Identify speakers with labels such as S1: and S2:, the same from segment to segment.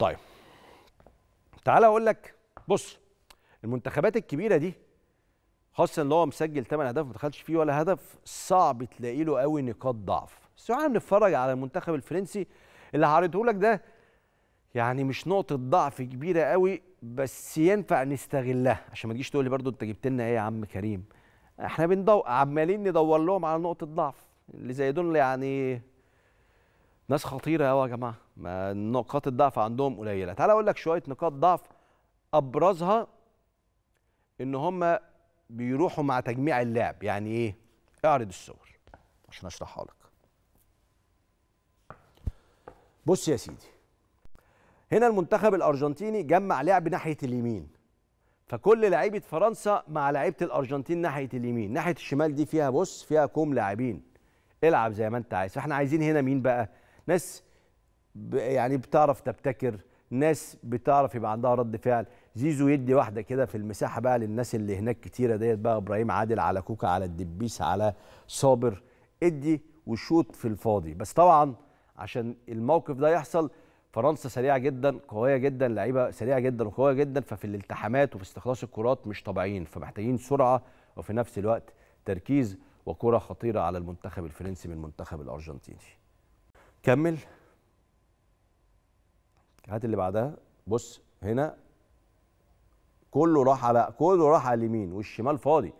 S1: طيب تعالى اقول لك بص المنتخبات الكبيره دي خاصه اللي هو مسجل 8 اهداف ما دخلش فيه ولا هدف صعب تلاقي له قوي نقاط ضعف بس احنا بنتفرج على المنتخب الفرنسي اللي هعرضه لك ده يعني مش نقطه ضعف كبيره قوي بس ينفع نستغلها عشان ما تجيش تقول لي برده انت جبت لنا ايه يا عم كريم احنا بندور عمالين ندور لهم على نقطه ضعف اللي زي دول يعني ناس خطيره قوي يا جماعه ما نقاط الضعف عندهم قليله تعال اقول لك شويه نقاط ضعف ابرزها ان هم بيروحوا مع تجميع اللعب يعني ايه اعرض الصور عشان اشرحها لك بص يا سيدي هنا المنتخب الارجنتيني جمع لعب ناحيه اليمين فكل لعيبه فرنسا مع لعيبه الارجنتين ناحيه اليمين ناحيه الشمال دي فيها بص فيها كوم لاعبين العب زي ما انت عايز فاحنا عايزين هنا مين بقى ناس يعني بتعرف تبتكر ناس بتعرف يبقى عندها رد فعل زيزو يدي واحده كده في المساحه بقى للناس اللي هناك كتيره ديت بقى ابراهيم عادل على كوكا على الدبيس على صابر ادي وشوط في الفاضي بس طبعا عشان الموقف ده يحصل فرنسا سريعه جدا قويه جدا لعيبه سريعه جدا وقويه جدا ففي الالتحامات وفي استخلاص الكرات مش طبيعيين فمحتاجين سرعه وفي نفس الوقت تركيز وكره خطيره على المنتخب الفرنسي من المنتخب الارجنتيني كمل هات اللي بعدها بص هنا كله راح على كله راح على اليمين والشمال فاضي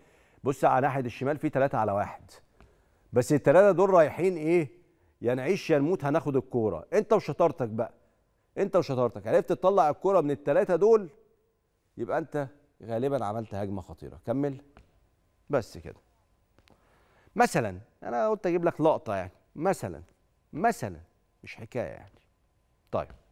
S1: بص على ناحيه الشمال في ثلاثه على واحد بس الثلاثه دول رايحين ايه يا نعيش يا نموت هناخد الكوره انت وشطارتك بقى انت وشطارتك عرفت تطلع الكوره من الثلاثه دول يبقى انت غالبا عملت هجمه خطيره كمل بس كده مثلا انا قلت اجيب لك لقطه يعني مثلا مثلا مش حكايه يعني طيب